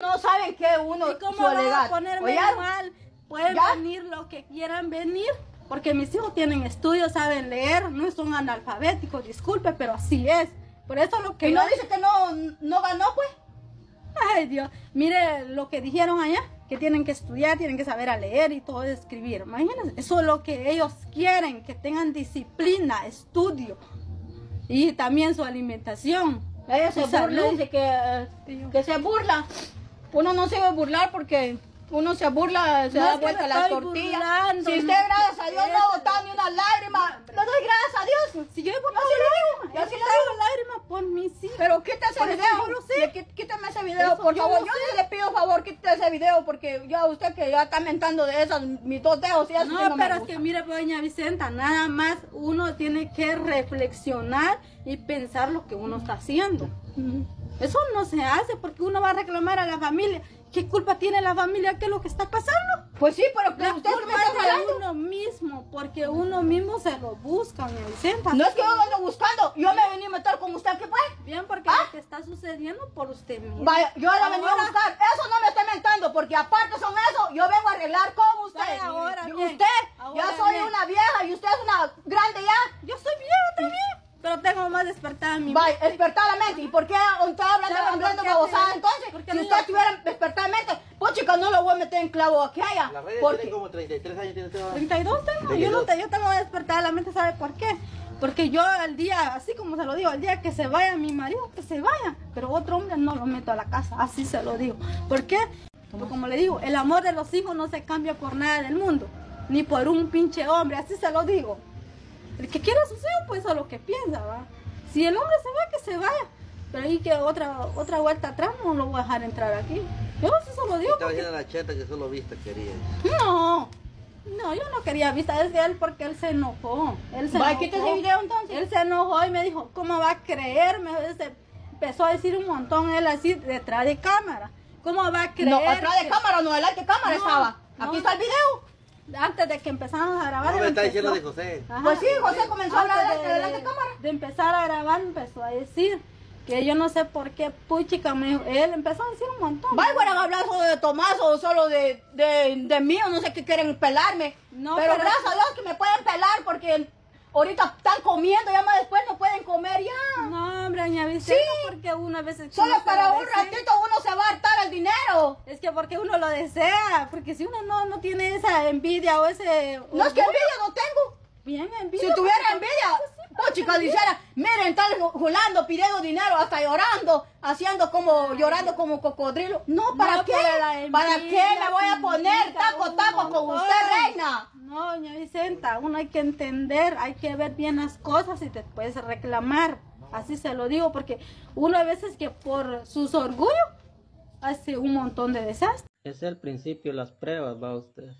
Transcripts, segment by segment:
No saben que uno. ¿Y cómo van a ponerme mal? Pueden venir lo que quieran venir, porque mis hijos tienen estudios, saben leer, no son analfabéticos, disculpe, pero así es. Por eso lo que. ¿Y no dice que no, no ganó, pues? Ay, Dios. Mire lo que dijeron allá, que tienen que estudiar, tienen que saber a leer y todo escribir. Imagínense, eso es lo que ellos quieren, que tengan disciplina, estudio y también su alimentación. Eso se que, eh, que se burla uno no se va a burlar porque uno se burla, se da vuelta a las tortillas. si usted, gracias a Dios, no ha ni una lágrima, no doy gracias a Dios. Pues, si yo he botado lágrimas, yo sí le doy lágrima por mí sí. Pero quítame ese video, quítame ese video, por favor. Yo, le pido favor, quítame ese video, porque ya usted que ya está mentando de esas, mis dos dedos y eso No, pero es que mire, doña Vicenta, nada más uno tiene que reflexionar y pensar lo que uno está haciendo. Eso no se hace porque uno va a reclamar a la familia. ¿Qué culpa tiene la familia es lo que está pasando? Pues sí, pero que usted uno mismo, porque uno mismo se lo busca, mi Vicenta. No es que yo lo ando buscando, yo me vení a meter con usted, ¿qué fue? Bien, porque ¿Ah? lo que está sucediendo por usted mismo. yo la vengo a buscar, eso no me está mentando, porque aparte son eso, yo vengo a arreglar con despertar a mi mente. despertar la mente. ¿Y por qué hablando hablando, hablando babosada entonces? Porque si usted tuviera despertar mente, pues chica, no lo voy a meter en clavo aquí allá. La red tiene como 33 años. Tiene 32 tengo. Yo, no te, yo tengo despertar la mente, ¿sabe por qué? Porque yo al día, así como se lo digo, al día que se vaya mi marido, que se vaya. Pero otro hombre no lo meto a la casa, así se lo digo. ¿Por qué? como le digo, el amor de los hijos no se cambia por nada del mundo. Ni por un pinche hombre, así se lo digo. El que quiera suceder pues a lo que piensa, ¿verdad? Si el hombre se va, que se vaya. Pero ahí que otra otra vuelta atrás no lo voy a dejar entrar aquí. Yo eso solo digo. Porque... la cheta que solo vista quería. No. No, yo no quería vista, es él porque él se enojó. Él se enojó. Quítese video entonces? Él se enojó y me dijo, ¿cómo va a creerme? empezó a decir un montón él así detrás de cámara. ¿Cómo va a creer? No, detrás de cámara, no delante de cámara estaba. Aquí está el video antes de que empezamos a grabar. está diciendo de José. Pues José comenzó a hablar de, cámara. De empezar a grabar empezó a decir que yo no sé por qué puchica me él empezó a decir un montón. Vaya, hablar solo de Tomás o solo de, mí no sé qué quieren pelarme. No, pero, pero gracias a Dios que me pueden pelar porque ahorita están comiendo, ya más después no pueden comer ya. Sí. porque una vez veces... Solo para un ratito uno se va a hartar el dinero. Es que porque uno lo desea, porque si uno no, no tiene esa envidia o ese... no, es que envidia no tengo. Bien, envidia. Si tuviera envidia, no, chica, dijera, miren, están jugando, pidiendo dinero, hasta llorando, haciendo como, llorando como cocodrilo. No, ¿para no, qué? Para, ¿Para qué me voy a poner taco, taco con usted, reina? No, doña Vicenta, uno hay que entender, hay que ver bien las cosas y después reclamar. Así se lo digo porque uno a veces que por sus orgullos hace un montón de desastres. Es el principio, las pruebas, va usted.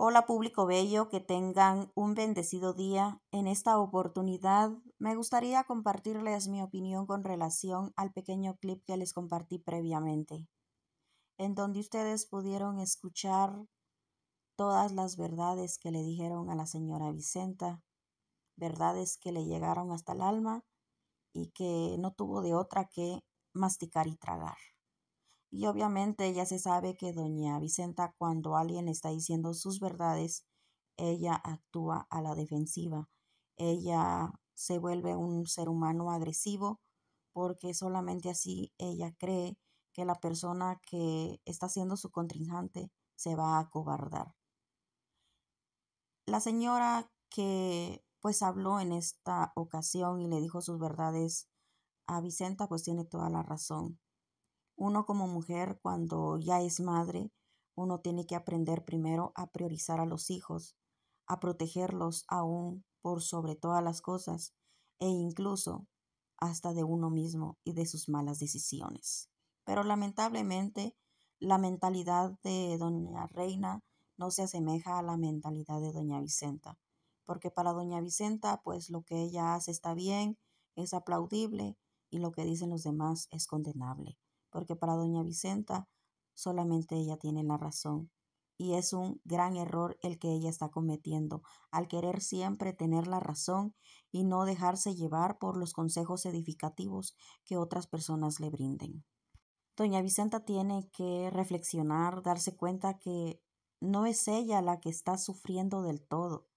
Hola público bello, que tengan un bendecido día. En esta oportunidad me gustaría compartirles mi opinión con relación al pequeño clip que les compartí previamente, en donde ustedes pudieron escuchar todas las verdades que le dijeron a la señora Vicenta, verdades que le llegaron hasta el alma y que no tuvo de otra que masticar y tragar. Y obviamente ya se sabe que doña Vicenta cuando alguien está diciendo sus verdades, ella actúa a la defensiva. Ella se vuelve un ser humano agresivo porque solamente así ella cree que la persona que está siendo su contrincante se va a acobardar. La señora que pues habló en esta ocasión y le dijo sus verdades a Vicenta pues tiene toda la razón. Uno como mujer, cuando ya es madre, uno tiene que aprender primero a priorizar a los hijos, a protegerlos aún por sobre todas las cosas e incluso hasta de uno mismo y de sus malas decisiones. Pero lamentablemente la mentalidad de doña Reina no se asemeja a la mentalidad de doña Vicenta, porque para doña Vicenta pues lo que ella hace está bien, es aplaudible y lo que dicen los demás es condenable porque para doña Vicenta solamente ella tiene la razón. Y es un gran error el que ella está cometiendo, al querer siempre tener la razón y no dejarse llevar por los consejos edificativos que otras personas le brinden. Doña Vicenta tiene que reflexionar, darse cuenta que no es ella la que está sufriendo del todo.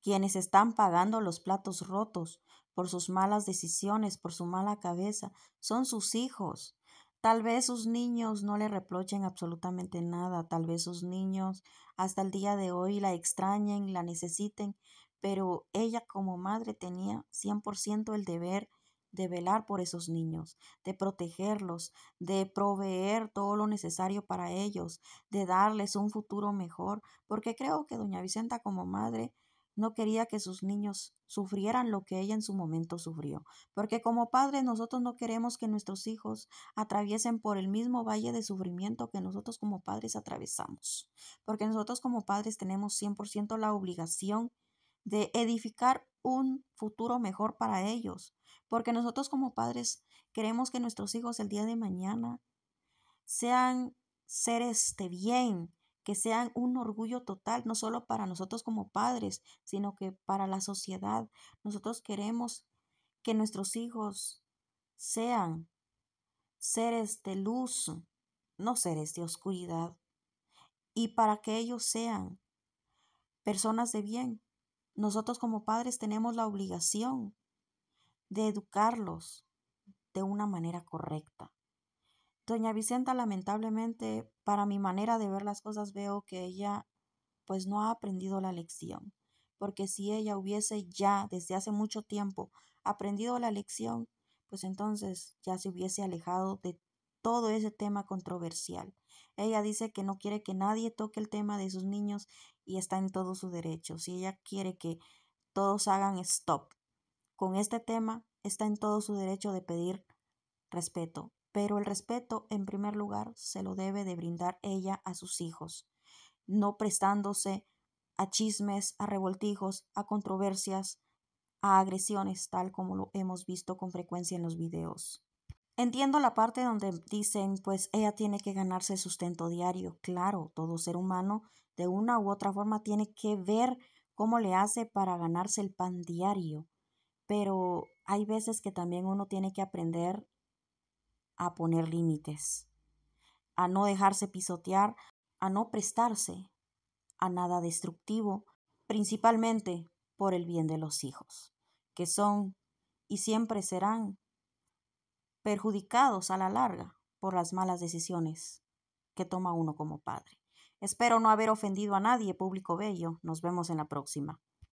Quienes están pagando los platos rotos por sus malas decisiones, por su mala cabeza, son sus hijos, Tal vez sus niños no le reprochen absolutamente nada, tal vez sus niños hasta el día de hoy la extrañen, la necesiten, pero ella como madre tenía 100% el deber de velar por esos niños, de protegerlos, de proveer todo lo necesario para ellos, de darles un futuro mejor, porque creo que doña Vicenta como madre no quería que sus niños sufrieran lo que ella en su momento sufrió, porque como padres nosotros no queremos que nuestros hijos atraviesen por el mismo valle de sufrimiento que nosotros como padres atravesamos, porque nosotros como padres tenemos 100% la obligación de edificar un futuro mejor para ellos, porque nosotros como padres queremos que nuestros hijos el día de mañana sean seres de bien, que sean un orgullo total, no solo para nosotros como padres, sino que para la sociedad. Nosotros queremos que nuestros hijos sean seres de luz, no seres de oscuridad, y para que ellos sean personas de bien. Nosotros como padres tenemos la obligación de educarlos de una manera correcta. Doña Vicenta, lamentablemente, para mi manera de ver las cosas, veo que ella pues no ha aprendido la lección, porque si ella hubiese ya desde hace mucho tiempo aprendido la lección, pues entonces ya se hubiese alejado de todo ese tema controversial. Ella dice que no quiere que nadie toque el tema de sus niños y está en todo su derecho. Si ella quiere que todos hagan stop con este tema, está en todo su derecho de pedir respeto pero el respeto en primer lugar se lo debe de brindar ella a sus hijos, no prestándose a chismes, a revoltijos, a controversias, a agresiones, tal como lo hemos visto con frecuencia en los videos. Entiendo la parte donde dicen, pues ella tiene que ganarse sustento diario. Claro, todo ser humano de una u otra forma tiene que ver cómo le hace para ganarse el pan diario. Pero hay veces que también uno tiene que aprender a poner límites, a no dejarse pisotear, a no prestarse a nada destructivo, principalmente por el bien de los hijos, que son y siempre serán perjudicados a la larga por las malas decisiones que toma uno como padre. Espero no haber ofendido a nadie, público bello. Nos vemos en la próxima.